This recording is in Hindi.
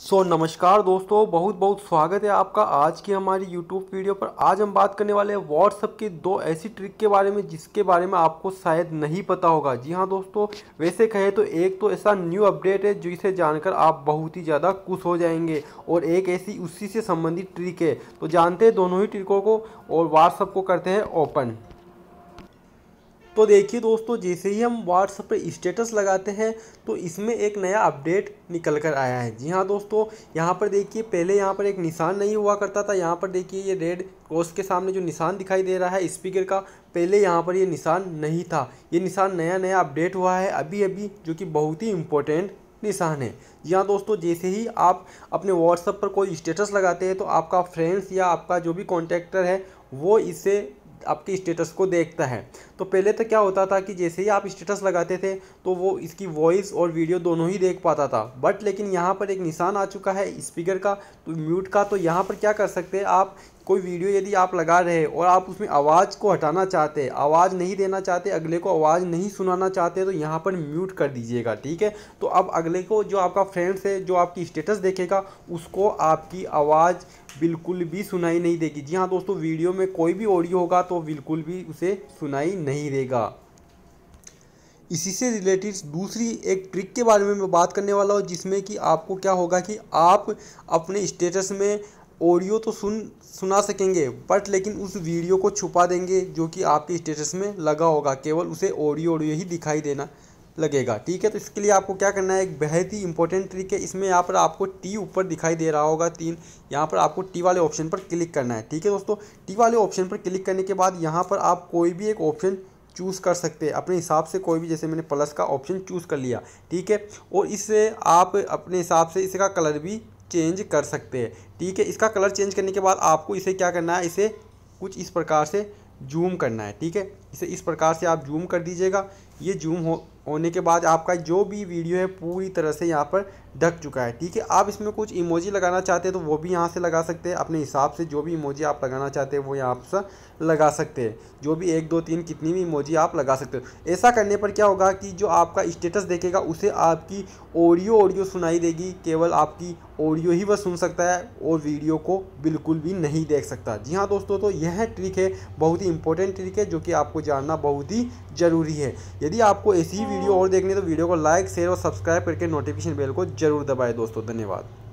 सो so, नमस्कार दोस्तों बहुत बहुत स्वागत है आपका आज की हमारी YouTube वीडियो पर आज हम बात करने वाले हैं WhatsApp के दो ऐसी ट्रिक के बारे में जिसके बारे में आपको शायद नहीं पता होगा जी हाँ दोस्तों वैसे कहे तो एक तो ऐसा न्यू अपडेट है जिसे जानकर आप बहुत ही ज़्यादा खुश हो जाएंगे और एक ऐसी उसी से संबंधित ट्रिक है तो जानते हैं दोनों ही ट्रिकों को और व्हाट्सअप को करते हैं ओपन तो देखिए दोस्तों जैसे ही हम व्हाट्सएप पर स्टेटस लगाते हैं तो इसमें एक नया अपडेट निकल कर आया है जी हाँ दोस्तों यहाँ पर देखिए पहले यहाँ पर एक निशान नहीं हुआ करता था यहाँ पर देखिए ये रेड क्रॉस के सामने जो निशान दिखाई दे रहा है स्पीकर का पहले यहाँ पर ये निशान नहीं था ये निशान नया नया अपडेट हुआ है अभी अभी जो कि बहुत ही इम्पोर्टेंट निशान है जी हाँ दोस्तों जैसे ही आप अपने व्हाट्सअप पर कोई स्टेटस लगाते हैं तो आपका फ्रेंड्स या आपका जो भी कॉन्टैक्टर है वो इसे आपके स्टेटस को देखता है तो पहले तो क्या होता था कि जैसे ही आप स्टेटस लगाते थे तो वो इसकी वॉइस और वीडियो दोनों ही देख पाता था बट लेकिन यहाँ पर एक निशान आ चुका है स्पीकर का तो म्यूट का तो यहाँ पर क्या कर सकते हैं आप कोई वीडियो यदि आप लगा रहे और आप उसमें आवाज़ को हटाना चाहते आवाज़ नहीं देना चाहते अगले को आवाज़ नहीं सुनाना चाहते तो यहाँ पर म्यूट कर दीजिएगा ठीक है तो अब अगले को जो आपका फ्रेंड्स है जो आपकी स्टेटस देखेगा उसको आपकी आवाज़ बिल्कुल भी सुनाई नहीं देगी जी हाँ दोस्तों वीडियो में कोई भी ऑडियो होगा तो बिल्कुल भी उसे सुनाई नहीं देगा इसी से रिलेटेड दूसरी एक ट्रिक के बारे में मैं बात करने वाला हूँ जिसमें कि आपको क्या होगा कि आप अपने स्टेटस में ऑडियो तो सुन सुना सकेंगे बट लेकिन उस वीडियो को छुपा देंगे जो कि आपके स्टेटस में लगा होगा केवल उसे ऑडियो ऑडियो ही दिखाई देना लगेगा ठीक है तो इसके लिए आपको क्या करना है एक बेहद ही इंपॉर्टेंट ट्रिक है इसमें यहाँ पर आपको टी ऊपर दिखाई दे रहा होगा तीन यहाँ पर आपको टी वाले ऑप्शन पर क्लिक करना है ठीक है दोस्तों टी वाले ऑप्शन पर क्लिक करने के बाद यहाँ पर आप कोई भी एक ऑप्शन चूज़ कर सकते हैं अपने हिसाब से कोई भी जैसे मैंने प्लस का ऑप्शन चूज़ कर लिया ठीक है और इससे आप अपने हिसाब से इसका कलर भी चेंज कर सकते हैं ठीक है इसका कलर चेंज करने के बाद आपको इसे क्या करना है इसे कुछ इस प्रकार से जूम करना है ठीक है इसे इस प्रकार से आप जूम कर दीजिएगा ये जूम हो होने के बाद आपका जो भी वीडियो है पूरी तरह से यहाँ पर ढक चुका है ठीक है आप इसमें कुछ इमोजी लगाना चाहते हैं तो वो भी यहाँ से लगा सकते हैं अपने हिसाब से जो भी इमोजी आप लगाना चाहते हैं वो यहाँ से लगा सकते हैं जो भी एक दो तीन कितनी भी इमोजी आप लगा सकते हो ऐसा करने पर क्या होगा कि जो आपका स्टेटस देखेगा उसे आपकी ऑडियो ऑडियो सुनाई देगी केवल आपकी ऑडियो ही वह सुन सकता है और वीडियो को बिल्कुल भी नहीं देख सकता जी हाँ दोस्तों तो यह ट्रिक है बहुत ही इंपॉर्टेंट ट्रिक है जो कि आपको जानना बहुत ही ज़रूरी है यदि आपको ऐसी ही वीडियो और देखनी है तो वीडियो को लाइक शेयर और सब्सक्राइब करके नोटिफिकेशन बेल को जरूर दबाएं दोस्तों धन्यवाद